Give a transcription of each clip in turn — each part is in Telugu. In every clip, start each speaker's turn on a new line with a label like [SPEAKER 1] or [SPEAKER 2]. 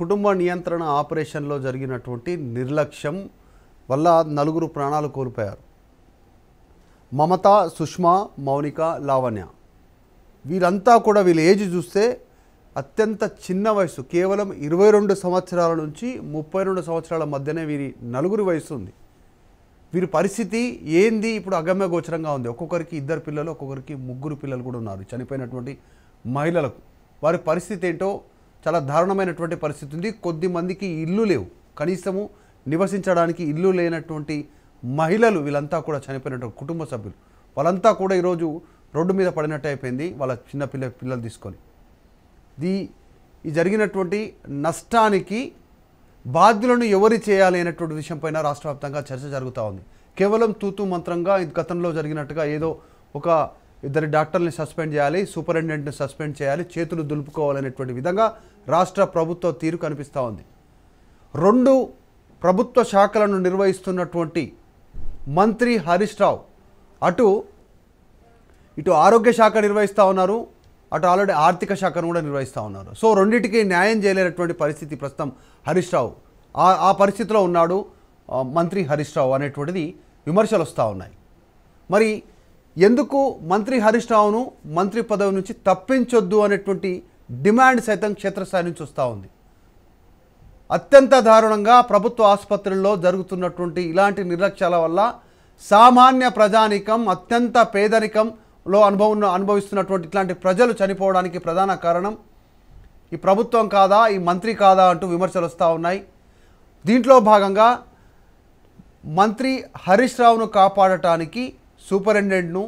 [SPEAKER 1] కుటుంబ నియంత్రణ ఆపరేషన్లో జరిగినటువంటి నిర్లక్ష్యం వల్ల నలుగురు ప్రాణాలు కోల్పోయారు మమత సుష్మా మౌనిక లావణ్య వీరంతా కూడా వీళ్ళ ఏజ్ చూస్తే అత్యంత చిన్న వయసు కేవలం ఇరవై రెండు సంవత్సరాల నుంచి ముప్పై రెండు సంవత్సరాల మధ్యనే వీరి నలుగురు వయసు ఉంది వీరి పరిస్థితి ఏంది ఇప్పుడు అగమ్య గోచరంగా ఉంది ఒక్కొక్కరికి ఇద్దరు పిల్లలు ఒక్కొక్కరికి ముగ్గురు పిల్లలు కూడా ఉన్నారు చనిపోయినటువంటి మహిళలకు వారి పరిస్థితి ఏంటో చాలా దారుణమైనటువంటి పరిస్థితి ఉంది కొద్ది మందికి ఇల్లు లేవు కనీసము నివసించడానికి ఇల్లు లేనటువంటి మహిళలు వీళ్ళంతా కూడా చనిపోయినటువంటి కుటుంబ సభ్యులు వాళ్ళంతా కూడా ఈరోజు రోడ్డు మీద పడినట్టు అయిపోయింది వాళ్ళ చిన్న పిల్ల పిల్లలు తీసుకొని దీ ఈ జరిగినటువంటి నష్టానికి బాధ్యులను ఎవరు చేయాలి అనేటువంటి విషయంపైన రాష్ట్ర వ్యాప్తంగా చర్చ జరుగుతూ ఉంది కేవలం తూతు మంత్రంగా గతంలో జరిగినట్టుగా ఏదో ఒక ఇద్దరి డాక్టర్ని సస్పెండ్ చేయాలి సూపరింటెండెంట్ని సస్పెండ్ చేయాలి చేతులు దులుపుకోవాలనేటువంటి విధంగా రాష్ట్ర ప్రభుత్వ తీరు కనిపిస్తూ ఉంది రెండు ప్రభుత్వ శాఖలను నిర్వహిస్తున్నటువంటి మంత్రి హరీష్ రావు అటు ఇటు ఆరోగ్య శాఖ నిర్వహిస్తూ ఉన్నారు అటు ఆల్రెడీ ఆర్థిక శాఖను కూడా నిర్వహిస్తూ ఉన్నారు సో రెండింటికి న్యాయం చేయలేనటువంటి పరిస్థితి ప్రస్తుతం హరీష్ రావు ఆ పరిస్థితిలో ఉన్నాడు మంత్రి హరీష్ రావు అనేటువంటిది విమర్శలు వస్తూ ఉన్నాయి మరి ఎందుకు మంత్రి హరీష్ రావును మంత్రి పదవి నుంచి తప్పించొద్దు అనేటువంటి డిమాండ్ సైతం క్షేత్రస్థాయి నుంచి వస్తూ ఉంది అత్యంత దారుణంగా ప్రభుత్వ ఆసుపత్రుల్లో జరుగుతున్నటువంటి ఇలాంటి నిర్లక్ష్యాల వల్ల సామాన్య ప్రజానికం అత్యంత పేదరికంలో అనుభవం అనుభవిస్తున్నటువంటి ఇట్లాంటి ప్రజలు చనిపోవడానికి ప్రధాన కారణం ఈ ప్రభుత్వం కాదా ఈ మంత్రి కాదా అంటూ విమర్శలు వస్తూ ఉన్నాయి దీంట్లో భాగంగా మంత్రి హరీష్ రావును కాపాడటానికి సూపరింటెండెంట్ను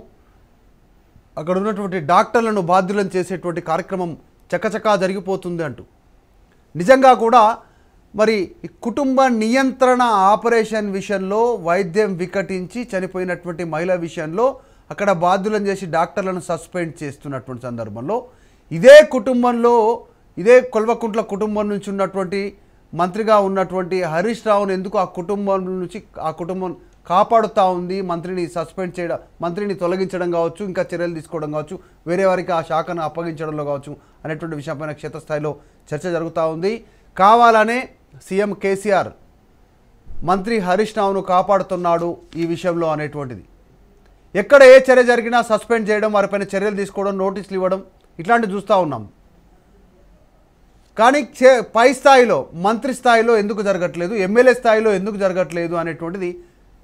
[SPEAKER 1] అక్కడ ఉన్నటువంటి డాక్టర్లను బాధ్యులను చేసేటువంటి కార్యక్రమం చకచకా జరిగిపోతుంది అంటూ నిజంగా కూడా మరి కుటుంబ నియంత్రణ ఆపరేషన్ విషయంలో వైద్యం వికటించి చనిపోయినటువంటి మహిళ విషయంలో అక్కడ బాధ్యులను చేసి డాక్టర్లను సస్పెండ్ చేస్తున్నటువంటి సందర్భంలో ఇదే కుటుంబంలో ఇదే కొల్వకుంట్ల కుటుంబం నుంచి ఉన్నటువంటి మంత్రిగా ఉన్నటువంటి హరీష్ రావును ఎందుకు ఆ కుటుంబం నుంచి ఆ కుటుంబం కాపాడుతూ ఉంది మంత్రిని సస్పెండ్ చేయడం మంత్రిని తొలగించడం కావచ్చు ఇంకా చర్యలు తీసుకోవడం కావచ్చు వేరే వారికి ఆ శాఖను అప్పగించడంలో కావచ్చు అనేటువంటి విషయంపైన క్షేత్రస్థాయిలో చర్చ జరుగుతూ ఉంది కావాలనే సీఎం కేసీఆర్ మంత్రి హరీష్ రావును కాపాడుతున్నాడు ఈ విషయంలో అనేటువంటిది ఎక్కడ ఏ చర్య జరిగినా సస్పెండ్ చేయడం వారిపైన చర్యలు తీసుకోవడం నోటీసులు ఇవ్వడం ఇట్లాంటివి చూస్తూ ఉన్నాం కానీ పై స్థాయిలో మంత్రి స్థాయిలో ఎందుకు జరగట్లేదు ఎమ్మెల్యే స్థాయిలో ఎందుకు జరగట్లేదు అనేటువంటిది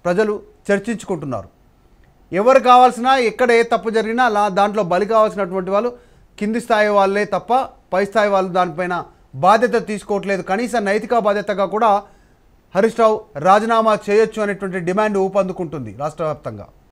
[SPEAKER 1] ప్రజలు చర్చించుకుంటున్నారు ఎవరు కావాల్సినా ఎక్కడ ఏ తప్పు జరిగినా అలా దాంట్లో బలి కావాల్సినటువంటి వాళ్ళు కింది స్థాయి వాళ్ళే తప్ప పై స్థాయి వాళ్ళు దానిపైన బాధ్యత తీసుకోవట్లేదు కనీస నైతిక బాధ్యతగా కూడా హరీష్ రావు రాజీనామా చేయొచ్చు అనేటువంటి డిమాండ్ ఊపందుకుంటుంది రాష్ట్ర